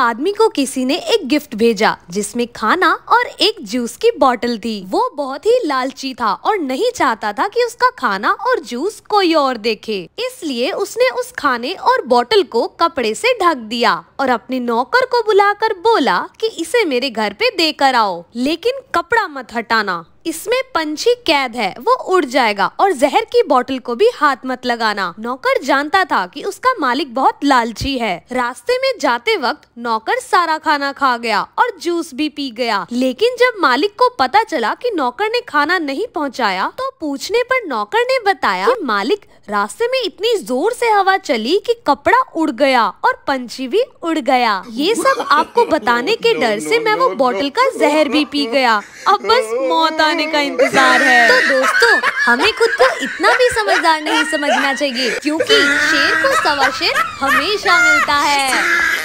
आदमी को किसी ने एक गिफ्ट भेजा जिसमें खाना और एक जूस की बॉटल थी वो बहुत ही लालची था और नहीं चाहता था कि उसका खाना और जूस कोई और देखे इसलिए उसने उस खाने और बोतल को कपड़े से ढक दिया और अपने नौकर को बुलाकर बोला कि इसे मेरे घर पे देकर आओ लेकिन कपड़ा मत हटाना इसमें पंछी कैद है वो उड़ जाएगा और जहर की बोतल को भी हाथ मत लगाना नौकर जानता था कि उसका मालिक बहुत लालची है रास्ते में जाते वक्त नौकर सारा खाना खा गया और जूस भी पी गया लेकिन जब मालिक को पता चला कि नौकर ने खाना नहीं पहुंचाया तो पूछने पर नौकर ने बताया कि मालिक रास्ते में इतनी जोर से हवा चली कि कपड़ा उड़ गया और पंछी भी उड़ गया ये सब आपको बताने के डर से मैं वो बोतल का जहर भी पी गया अब बस मौत आने का इंतजार है तो दोस्तों हमें खुद को इतना भी समझदार नहीं समझना चाहिए क्योंकि शेर को सवा शेर हमेशा मिलता है